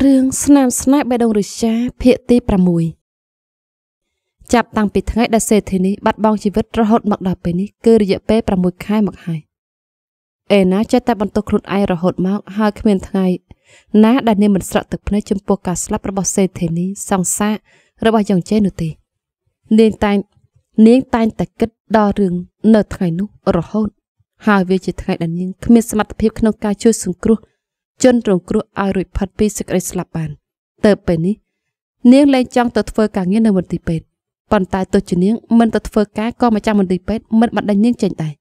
រឿងស្នាមស្នេហ៍បេះដូងរិជាភាគទី6ចាប់តាំងពីថ្ងៃដែលសេដ្ឋីនេះបាត់បង់ជីវិតរហូតមកដល់ពេលនេះគឺរយៈពេល6ខែមកហើយអេណាចេះតែបន្ទោសខ្លួនឯងរហូតមកហើយគ្មានថ្ងៃណាដែលនាងមិនស្រក់ទឹកភ្នែកចំពោះការស្លាប់របស់សេដ្ឋីនេះសង្សាររបស់យ៉ាងចេនោះទេនាងតែងនាងតែងតែគិតដល់រឿងនៅថ្ងៃនោះរហូតហើយវាជាថ្ងៃដែលនាងគ្មានសមត្ថភាពក្នុងការជួយសង្គ្រោះជនរងគ្រោះឲ្យរួចផុតពីសេចក្តីស្លាប់បានទៅពេលនេះនាងលែងចង់ទៅធ្វើការងារនៅមន្ទីរពេទ្យប៉ុន្តែទោះជានាងមិនទៅធ្វើការក៏ម្ចាស់មន្ទីរពេទ្យមិនបានដេញនាងចេញដែរ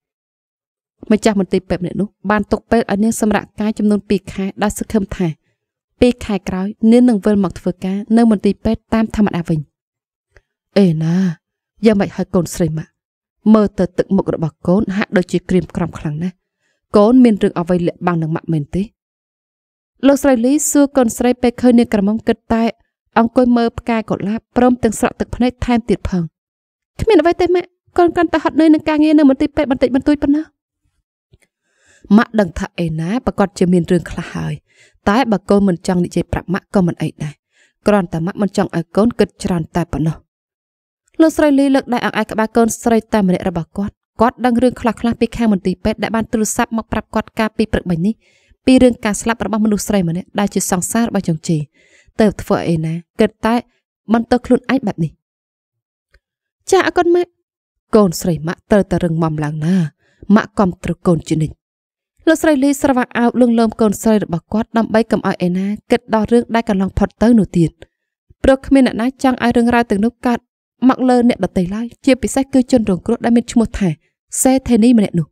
ម្ចាស់មន្ទីរពេទ្យម្នាក់នោះបានទុកពេលឲ្យនាងសម្រាកកាយចំនួន2ខែដោយសង្ឃឹមថា2ខែក្រោយ នាងនឹងវិលមកធ្វើការនៅមន្ទីរពេទ្យតាមធម្មតាវិញអេណាយ៉ាងម៉េចហើយកូនស្រីម៉ាក់មើលទៅទឹកមុខរបស់កូនហាក់ដូចជាក្រៀមក្រំខ្លាំងណាស់កូនមានរឿងអ្វីលាក់បាំងនឹងម៉ាក់មែនទេលោកស្រីលីសួរកូនស្រីពេលឃើញនាងក្រមុំគិតតែអង្គុយមើលផ្កាកុលាបព្រមទាំងស្រក់ទឹកភ្នែកថែមទៀតផងគ្មានអ្វីទេម៉ាក់កូនកាន់តែហត់នឿយនឹងការងារនៅមន្ទីរពេទ្យបន្តិចបន្តួចប៉ុណ្ណោះម៉ាក់ដឹងថាអេណាប្រកាសជាមានរឿងខ្លះហើយ តែបើកូនមិនចង់និយាយប្រាប់ម៉ាក់ក៏មិនអីដែរគ្រាន់តែម៉ាក់មិនចង់ឲ្យកូនគិតច្រើនតែប៉ុណ្ណោះលោកស្រីលីលើកដៃអង្អែលក្បាលកូនស្រីតែម្នាក់របស់គាត់គាត់ដឹងរឿងខ្លះៗពីខាងមន្ទីរពេទ្យដែលបានទូរស័ព្ទមកប្រាប់គាត់ការពីព្រឹកមិញនេះពីរឿងការស្លាប់របស់មនុស្សស្រីម្នាក់ដែលជាសង្សាររបស់ចង្ជីទៅធ្វើអីណាគិតតែបន្តខ្លួនឯងបែបនេះចាអកូនម៉ាក់កូនស្រីម៉ាក់ត្រូវតែរឹងមាំឡើងណាម៉ាក់គំត្រូវកូនជានិច្ចលោកស្រីលីស្រវាក់អោបលឹងលោមកូនស្រីរបស់គាត់ដើម្បីកុំឲ្យអេណាគិតដល់រឿងដែលកន្លងផុតទៅនោះទៀតព្រោះគ្មានអ្នកណា ចង់ឲ្យរឿងរ៉ាវទាំងនោះកើតមកលើអ្នកដតីឡើយជាពិសេសគឺជនរងគ្រោះដែលមានឈ្មោះថាសេធានីម្នាក់នោះ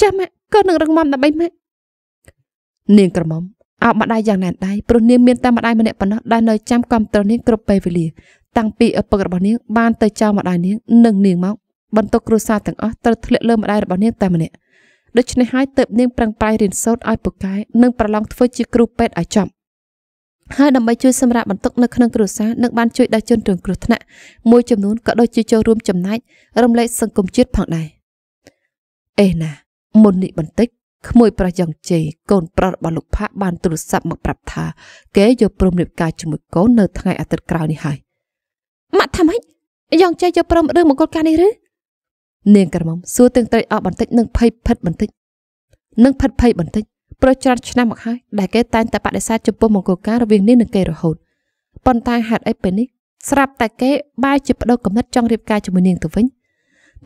ចាស់ម៉ាក់ក៏នឹងរឹងមាំដើម្បីម៉ាក់នាងក្រមុំអោបម្ដាយយ៉ាងណែនដៃព្រោះនាងមានតែម្ដាយម្នាក់ប៉ុណ្ណោះដែលនៅចាំគាំទ្រនាងគ្រប់ពេលវេលាតាំងពីឪពុករបស់នាងបានទៅចោលម្ដាយនាងនិងនាងមកបន្ទុកគ្រួសារទាំងអស់ត្រូវធ្លាក់លើម្ដាយរបស់នាងតែម្នាក់ដូច្នេះហើយទើបនាងប្រឹងប្រែងរៀនសូត្រឲ្យពូកែនិងប្រឡងធ្វើជាគ្រូពេទ្យឲ្យចប់ហើយដើម្បីជួយសម្រាប់បន្ទុកនៅក្នុងគ្រួសារនិងបានជួយដល់ជនរងគ្រោះថ្នាក់មួយចំនួនក៏ដូចជាចូលរួមចំណែករំលែកសង្គមជាតិផងដែរអេណាមុននេះបន្តិចក្មួយប្រុសយ៉ាងជ័យកូនប្រុសរបស់លោកផាក់បានទូរស័ព្ទមកប្រាប់ថាគេយកព្រមរៀបការជាមួយកូននៅថ្ងៃអាទិត្យក្រោយនេះហើយម៉ាក់ថាម៉េចយ៉ាងជ័យយកព្រមរឿងមង្គលការនេះឬនាងក្រមុំសួរទាំងត្រីអស់បន្តិចនិងភ័យផិតបន្តិចនិងផិតភ័យបន្តិចប្រចាំឆ្នាំមកហើយដែលគេតែងតែបដិសេធចំពោះមង្គលការរវាងនាងនិងគេរហូតប៉ុន្តែហេតុអីពេលនេះស្រាប់តែគេបែរជាបដូរកំណត់ចង់រៀបការជាមួយនាងទៅវិញ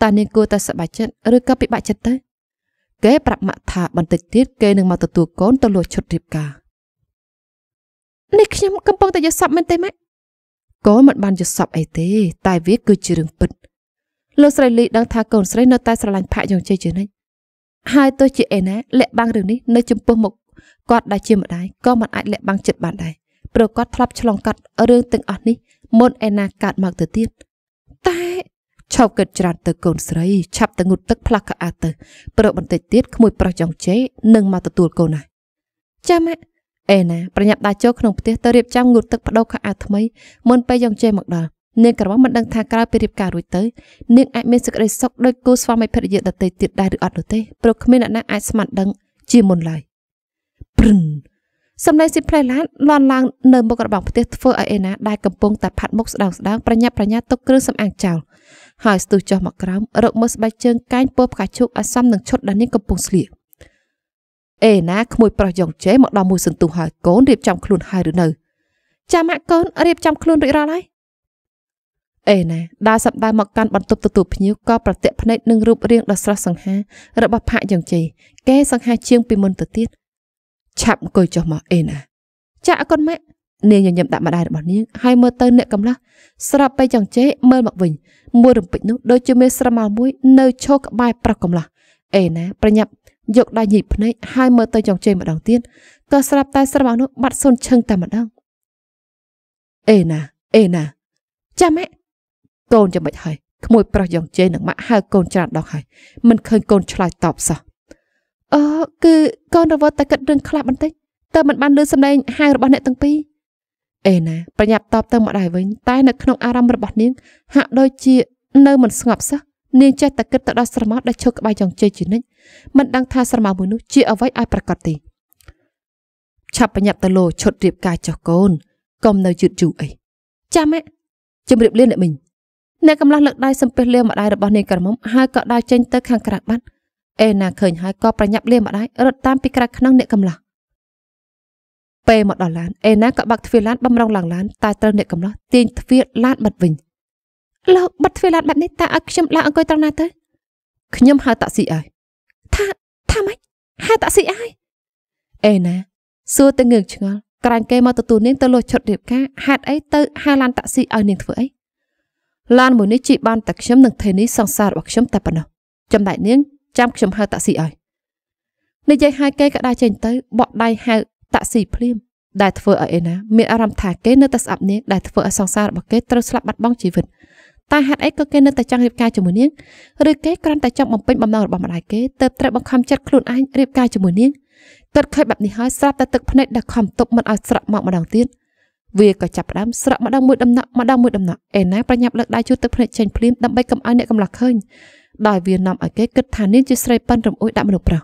តើនាងគួរតែសប្បាយចិត្តឬក៏ពិបាកចិត្តទៅគេប្រាប់ម៉ាក់ថាបន្តិចទៀតគេនឹងមកទទួលកូនទៅលួចឈុតរៀបការនេះខ្ញុំកំពុងតែយល់សប្តិមែនទេម៉ាក់កូនមិនបានយល់សប្តិអីទេ តែវាគឺជារឿងពិតលោកស្រីលីដឹងថាកូនស្រីនៅតែស្រឡាញ់ផាក់យ៉ាងជ័យជានិច្ចហើយទោះជាអេណាលាក់បាំងរឿងនេះនៅ ចំពោះមុខគាត់ដែលជាម្ដាយក៏មិនអាចលាក់បាំងចិត្តបានដែរព្រោះគាត់ធ្លាប់ឆ្លងកាត់រឿងទាំងអស់នេះមុនអេណាកើតមកទៅទៀតតែឈប់គិតច្រើនទៅកូនស្រីឆាប់ទៅងូតទឹកផ្លាស់កៅអៅទៅព្រោះបន្តិចទៀតក្មួយ ប្រុសចង់ជេនឹងមកទទួលកូនណា ចាំម៉ាក់អេណាប្រញាប់ដើរចូលក្នុងផ្ទះទៅរៀបចំងូតទឹកបដោកៅអៅថ្មីមុនពេលយ៉ងជេមកដល់នាងក្រមុំមិនដឹងថាក្រោយពីរៀបការរួចទៅនាងអាចមានសេចក្តីសុខដោយគូស្វាមីភរិយាដតីទៀតដែរឬអត់នោះទេព្រោះគ្មានអ្នកណាអាចស្មានដឹងជាមុនឡើយព្រឹនសម្លេងស៊ីផ្លេឡានលន់ឡើងនៅមុខរបងផ្ទះធ្វើឲ្យអេណាដែលកំពុងតែផាត់មុខស្ដោងស្ដោងប្រញាប់ប្រញាល់ទុកគ្រឿងសម្អាងចោលហើយស្ទុះចុះមកក្រោមរកមើលស្បែកជើងកែងពណ៌ផ្កាឈូកឲ្យសមនឹងឈុតដែលនាងកំពុងស្លៀកអេណាក្មួយប្រុសយ៉ងជេមកដល់មួយសន្ទុះហើយកូនរៀបចំខ្លួនហើយឬនៅ ចាំហាក់កូនរៀបចំខ្លួនរួចរាល់ហើយអេណាដើរសម្ដៅមកកាន់បន្ទប់ទទួលភ្ញៀវក៏ប្រតិភភ្នែកនឹងរូបរាងដ៏ស្រស់សង្ហារបស់ផាក់យ៉ងជេគេសង្ហាជាងពីមុនទៅទៀតឆាប់អង្គុយចុះមកអេណាចាក់កូនម៉ាក់នាងញញឹមដាក់ម្ដាយរបស់នាងហើយមើលទៅអ្នកកំឡោះស្រាប់ទៅចង្ចេមើលមកវិញ មួយរំពេចនោះដូចជាមានស្រមោលមួយនៅឈរក្បែរប្រុសកំឡោះអេណាប្រញាប់យកដៃញីភ្នែកហើយមើលទៅចង្ចេម្ដងទៀតក៏ស្រាប់តែស្រមោលនោះបាត់សូន្យឈឹងតែម្ដងអេណាអេណាចាំម៉ាក់កូនចាំមិនហើយក្មួយប្រុសយ៉ងចេនឹងម៉ាក់ហៅកូនច្រើនដងហើយមិនឃើញកូនឆ្លើយតបសោះអឺគឺកូនរវល់តែគិតរឿងខ្លះបន្តិចតើមិនបានលឺសំឡេងហៅរបស់អ្នកទាំងពីរអេណាប្រញាប់តបទៅមកដែរវិញតែនៅក្នុងអារម្មណ៍របស់នាងហាក់ដូចជានៅមិនស្ងប់សោះនាងចេះតែគិតទៅដល់ស្រមោចដែលឈើក្បែរចង្ជិលជានិច្ចមិនដឹងថាស្រមោចមួយនោះជាអ្វីឲ្យប្រកាសទេឆាប់ប្រញាប់ទៅលោឈុតរៀបការចុះកូនកុំនៅយឺតយូរអីចាំហ៎ជំរាបលាអ្នកមីងអ្នកកំឡោះលើកដៃសំពះលាមកដៃរបស់នាងក្រមុំហើយក៏ដើរចេញទៅ ខាងក្រៅបាត់អេណាឃើញហើយក៏ប្រញាប់លាម្ដាយរត់តាមពីក្រៅខ្នងអ្នកកំឡោះពេលមកដល់ឡានអេណាក៏បាក់ទ្វារឡានបំរុងឡើងឡានតែត្រូវអ្នកកំឡោះទាញទ្វារឡានបិទវិញលោកបិទទ្វារឡានបែបនេះតើឲ្យខ្ញុំឡើងអង្គុយត្រង់ណាទៅខ្ញុំហៅតាក់ស៊ីឲ្យថាថាម៉េចហៅតាក់ស៊ីឲ្យអេណា សួរទៅងើកឆ្ងល់ក្រាញ់គេមកទទួលនាងទៅលុះឈុតរៀបការហេតុអីទៅហៅឡានតាក់ស៊ីឲ្យនាងធ្វើអីឡានមួយនេះជីបានតែខ្ញុំនិងថេនីសង្សាររបស់ខ្ញុំតែប៉ុណ្ណោះចំណែកនាងចាំខ្ញុំហៅតាក់ស៊ីឲ្យនិយាយហើយគេក៏ដើរចេញទៅបក់ដៃហៅតាក់ស៊ីភ្លាម ដែលធ្វើឲ្យអេណាមានអារម្មណ៍ថាគេនៅតែស្អប់នាងដែលធ្វើឲ្យសង្សាររបស់គេត្រូវស្លាប់បាត់បង់ជីវិតតែហេតុអីក៏គេនៅតែចង់រៀបការជាមួយនាងឬគេគ្រាន់តែចង់បំពេញបំណងរបស់ម្ដាយគេទើបត្រូវបង្ខំចិត្តខ្លួនឯងរៀបការជាមួយនាងគាត់ឃើញបែបនេះហើយស្រាប់តែទឹកភ្នែកដែលខំទប់មិនឲ្យស្រក់មកម្ដងទៀតវាក៏ចាប់ផ្ដើមស្រក់ម្ដងមួយដំណក់ម្ដងមួយដំណក់អេណាប្រញាប់លើកដៃជួយទឹកភ្នែកចេញភ្លាមដើម្បីកុំឲ្យអ្នកកំឡោះឃើញដោយវានាំឲ្យគេគិតថានាងជាស្រីប៉ិនរំអួយដាក់មនុស្សប្រុស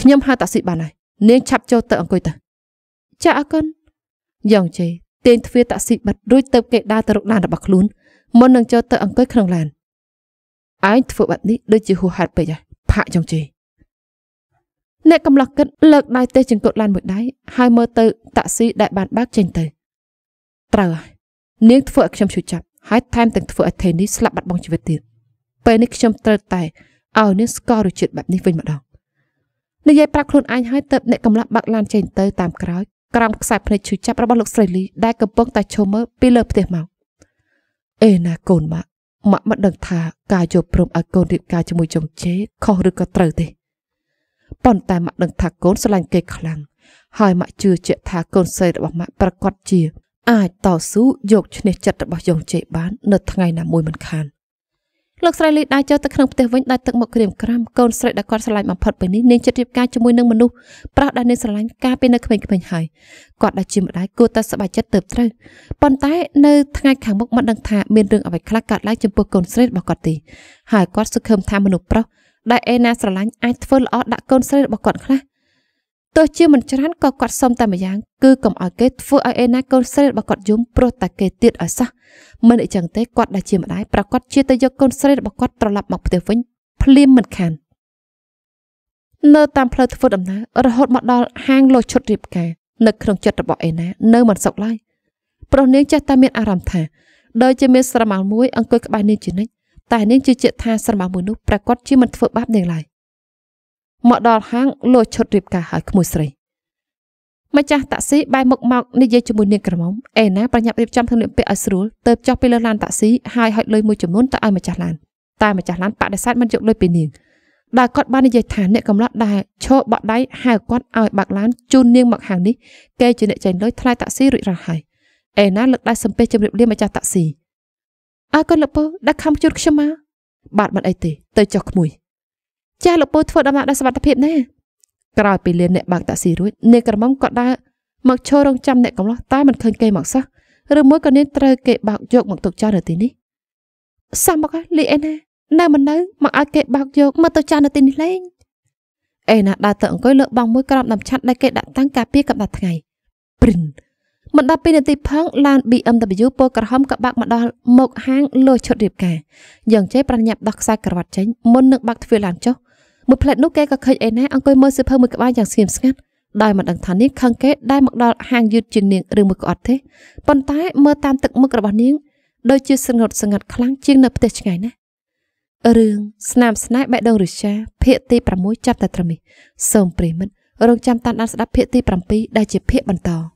ខ្ញុំហៅតាក់ស៊ីបានហើយនាងឆាប់ចូលទៅ អង្គុយទៅចាអរគុណយ៉ងជេទាញទ្វារតាក់ស៊ីបិទរួចទៅគេដើរទៅរកឡានរបស់ខ្លួនមុននឹងចូលទៅអង្គុយក្នុងឡានឯងធ្វើបែបនេះដូចជាហួសហេតុពេកហើយផាក់យ៉ងជេអ្នកកំឡោះគិតលើកដៃ ទេចង្កត់ឡានមួយដៃហើយមើលទៅ តាក់ស៊ីដែលបានបើកចេញទៅត្រូវហើយនាងធ្វើឲ្យខ្ញុំឈឺចាប់ហើយថែមទាំងធ្វើឲ្យថេនេះស្លាប់បាត់បង់ជីវិតទៀតពេលនេះខ្ញុំត្រូវតែឲ្យនាងស្គាល់រសជាតិបែបនេះវិញម្ដងនិយាយប្រាប់ខ្លួនឯងហើយទៅអ្នកកំឡាស់បាក់ឡានចេញទៅតាមក្រោយក្រោមខ្សែភ្នែកឈឺចាប់របស់លោកស្រីលីដែលកំពុងតែឈមមើលពីលើផ្ទះមកអេណាកូនម៉ាក់ម៉ាក់មិនដឹងថាការយល់ព្រមឲ្យកូនរៀបការជាមួយចុងជេខុសឬក៏ត្រូវទេប៉ុន្តែម៉ាក់ដឹងថាកូនស្រឡាញ់គេខ្លាំងហើយម៉ាក់ជឿជាក់ថាកូនស្រីរបស់ម៉ាក់ប្រកាសជាអាចតស៊ូយកឈ្នះចិត្តរបស់ចុងជេបាននៅថ្ងៃណាមួយមិនខានលោកស្រីលីដើរចូលទៅក្នុងផ្ទះវិញដាច់ទឹកមកក្រៀមក្រាំកូនស្រីដែលគាត់ស្រឡាញ់បំផុតពេលនេះនាងចិត្តរៀបការជាមួយនឹងមនុស្សប្រុសដែលនាងស្រឡាញ់កាលពីនៅក្មេងៗហើយគាត់ដែលជាម្ដាយគួរតែសប្បាយចិត្តទៅត្រូវប៉ុន្តែនៅថ្ងៃខាងមុខមិនដឹងថាមានរឿងអ្វីខ្លះកើតឡើងចំពោះកូនស្រីរបស់គាត់ទេហើយគាត់សង្ឃឹមថាមនុស្សប្រុសដែលអេណាស្រឡាញ់អាចធ្វើល្អដាក់កូនស្រីរបស់គាត់ខ្លះទោះជាមិនច្រើនក៏គាត់សុំតែម្យ៉ាងគឺកុំឲ្យគេធ្វើឲ្យអេណាកូនស្រីរបស់គាត់យំព្រោះតែគេទៀតឲ្យសោះមិនអញ្ចឹងទេគាត់ដែលជាម្ដាយប្រកាសជាទៅយកកូនស្រីរបស់គាត់ត្រឡប់មកផ្ទះវិញភ្លាមមិនខាននៅតាមផ្លូវធ្វើដំណើររហូតមកដល់ហាងលោឈុតរៀបការ នៅក្នុងចិត្តរបស់អេណានៅមិនសុខឡើយប្រុសនាងចេះតែមានអារម្មណ៍ថាដោយជាមានស្រមោលមួយអង្គុយក្បែរនាងជានិច្ចតែនាងជឿជាក់ថាស្រមោលមួយនោះប្រកាសជាមិនធ្វើបាបនាងឡើយមកដល់ហាងលោឈុតរៀបការឲ្យក្មួយស្រីម្ចាស់តាក់ស៊ីបែរមុខមកនិយាយជាមួយនាងក្រមុំអេណាប្រញាប់រៀបចំធនធានពាក់ឲ្យស្រួលទៅចុះពីលើឡានតាក់ស៊ីហើយហុចលុយមួយចំនួនទៅឲ្យម្ចាស់ឡានតែម្ចាស់ឡានបដិសេធមិនយកលុយពីនាងដែលគាត់បាននិយាយថាអ្នកកំឡោះដែលឈោបបាក់ដៃហៅគាត់ឲ្យបាក់ឡានជូននាងមកហាងនេះគេជាអ្នកចេញលុយថ្លៃតាក់ស៊ីរួចរាល់ហើយអេណាលើកដៃសំពេចជម្រាបលាម្ចាស់តាក់ស៊ីអើកូនលពើដាក់ខំជួតខ្ញុំមកបាទមិនអីទេទៅចុះក្មួយចាស់លោកពូធ្វើដំណើរដល់សវត្ថភាពណាក្រោយពីលៀនអ្នកបើកតាក់ស៊ីរួចនាងក្រមុំក៏ដើរមកឈររងចាំអ្នកកំឡោះតែមិនឃើញគេមកសោះឬមួយក៏នាងត្រូវគេបោកយកមកទុកចោលនៅទីនេះសាំមកលីអេណានៅមិននៅមកឲ្យគេបោកយកមកទុកចោលនៅទីនេះលេងអេណាដើរទៅអង្គុយលើបង់មួយក្រោមដំឆ័ត្រដែលគេដាក់តាំងការពារកម្ដៅថ្ងៃព្រិនមិនដល់2នាទីផងឡាន BMW ពណ៌ក្រហមក៏បាក់មកដល់មុខហាងលោឈុតរៀបការយ៉ាងចេះប្រញាប់ដោះខ្សែក្រវ៉ាត់ចេញមុននឹងបាក់ទ្វារឡានចុះមួយផ្លែតនោះគេក៏ឃើញអេណាអង្គុយមើលសៀវភៅមួយក្បាលយ៉ាងស្ងៀមស្ងាត់ដោយមិនដឹងថានាងខឹងគេដែលមកដល់ហាងយឺតជាងនាងឬមួយក៏អត់ទេប៉ុន្តែមើលតាមទឹកមុខរបស់នាង ដូចជាស្ងត់ស្ងាត់ខ្លាំងជាងនៅផ្ទះឆ្ងាយណាស់រឿងស្នាមស្នេហ៍បេះដូងរិជាភាគទី6ចាប់តែត្រឹមនេះសូមព្រមិតរងចាំតាមដានស្ដាប់ភាគទី7ដែលជាភាគបន្ត